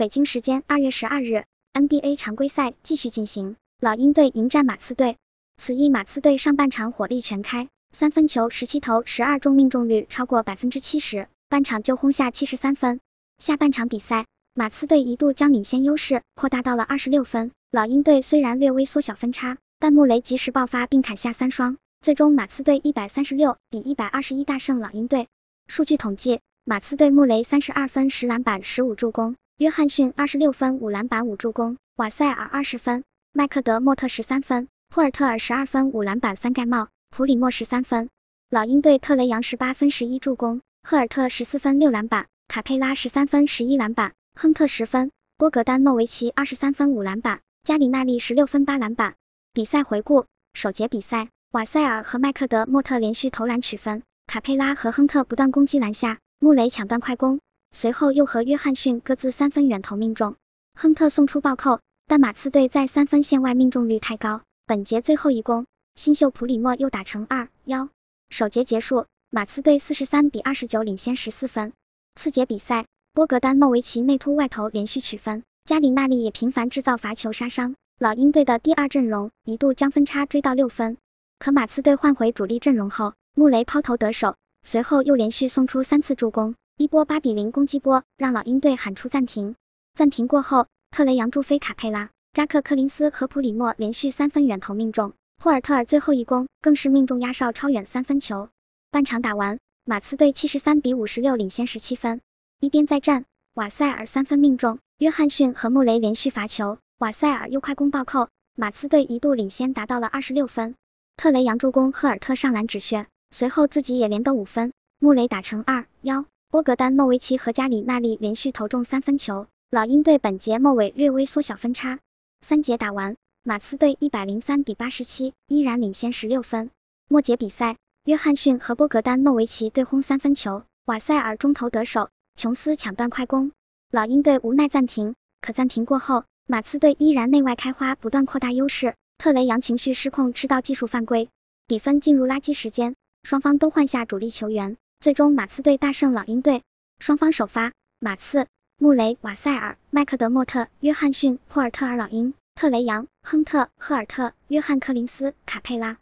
北京时间二月十二日，NBA 常规赛继续进行，老鹰队迎战马刺队。此役马刺队上半场火力全开，三分球十七投十二中，命中率超过百分之七十，半场就轰下七十三分。下半场比赛，马刺队一度将领先优势扩大到了二十六分。老鹰队虽然略微缩小分差，但穆雷及时爆发并砍下三双，最终马刺队一百三十六比一百二十一大胜老鹰队。数据统计，马刺队穆雷三十二分、十篮板、十五助攻。约翰逊二十六分五篮板五助攻，瓦塞尔二十分，麦克德莫特十三分，霍尔特尔十二分五篮板三盖帽，普里莫十三分。老鹰队特雷杨十八分十一助攻，赫尔特十四分六篮板，卡佩拉十三分十一篮板，亨特十分，波格丹诺维奇二十三分五篮板，加里纳利十六分八篮板。比赛回顾：首节比赛，瓦塞尔和麦克德莫特连续投篮取分，卡佩拉和亨特不断攻击篮下，穆雷抢断快攻。随后又和约翰逊各自三分远投命中，亨特送出暴扣，但马刺队在三分线外命中率太高。本节最后一攻，新秀普里莫又打成二幺。首节结束，马刺队四十三比二十九领先十四分。次节比赛，波格丹诺维奇内突外投连续取分，加里纳利也频繁制造罚球杀伤，老鹰队的第二阵容一度将分差追到六分。可马刺队换回主力阵容后，穆雷抛投得手，随后又连续送出三次助攻。一波八比零攻击波让老鹰队喊出暂停，暂停过后，特雷杨助飞卡佩拉、扎克科林斯和普里莫连续三分远投命中，霍尔特尔最后一攻更是命中压哨超远三分球。半场打完，马刺队七十三比五十六领先十七分。一边再战，瓦塞尔三分命中，约翰逊和穆雷连续罚球，瓦塞尔又快攻暴扣，马刺队一度领先达到了二十六分。特雷杨助攻，赫尔特上篮止血，随后自己也连得五分，穆雷打成二幺。波格丹诺维奇和加里纳利连续投中三分球，老鹰队本节末尾略微缩小分差。三节打完，马刺队一百零三比八十七依然领先十六分。末节比赛，约翰逊和波格丹诺维奇对轰三分球，瓦塞尔中投得手，琼斯抢断快攻，老鹰队无奈暂停。可暂停过后，马刺队依然内外开花，不断扩大优势。特雷杨情绪失控吃到技术犯规，比分进入垃圾时间，双方都换下主力球员。最终，马刺队大胜老鹰队。双方首发：马刺穆雷、瓦塞尔、麦克德莫特、约翰逊、霍尔特尔；老鹰特雷杨、亨特、赫尔特、约翰·克林斯、卡佩拉。